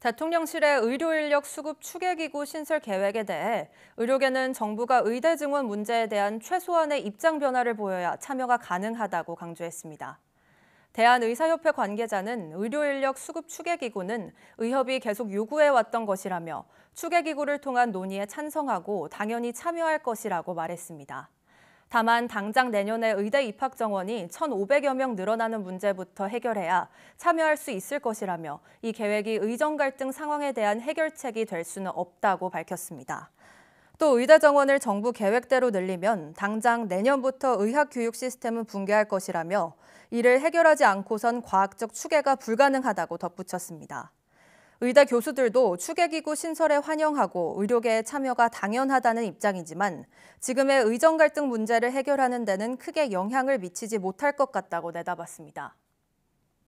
대통령실의 의료 인력 수급 추계 기구 신설 계획에 대해 의료계는 정부가 의대 증원 문제에 대한 최소한의 입장 변화를 보여야 참여가 가능하다고 강조했습니다. 대한의사협회 관계자는 의료 인력 수급 추계 기구는 의협이 계속 요구해 왔던 것이라며 추계 기구를 통한 논의에 찬성하고 당연히 참여할 것이라고 말했습니다. 다만 당장 내년에 의대 입학 정원이 1,500여 명 늘어나는 문제부터 해결해야 참여할 수 있을 것이라며 이 계획이 의정 갈등 상황에 대한 해결책이 될 수는 없다고 밝혔습니다. 또 의대 정원을 정부 계획대로 늘리면 당장 내년부터 의학 교육 시스템은 붕괴할 것이라며 이를 해결하지 않고선 과학적 추계가 불가능하다고 덧붙였습니다. 의대 교수들도 추계기구 신설에 환영하고 의료계에 참여가 당연하다는 입장이지만 지금의 의정 갈등 문제를 해결하는 데는 크게 영향을 미치지 못할 것 같다고 내다봤습니다.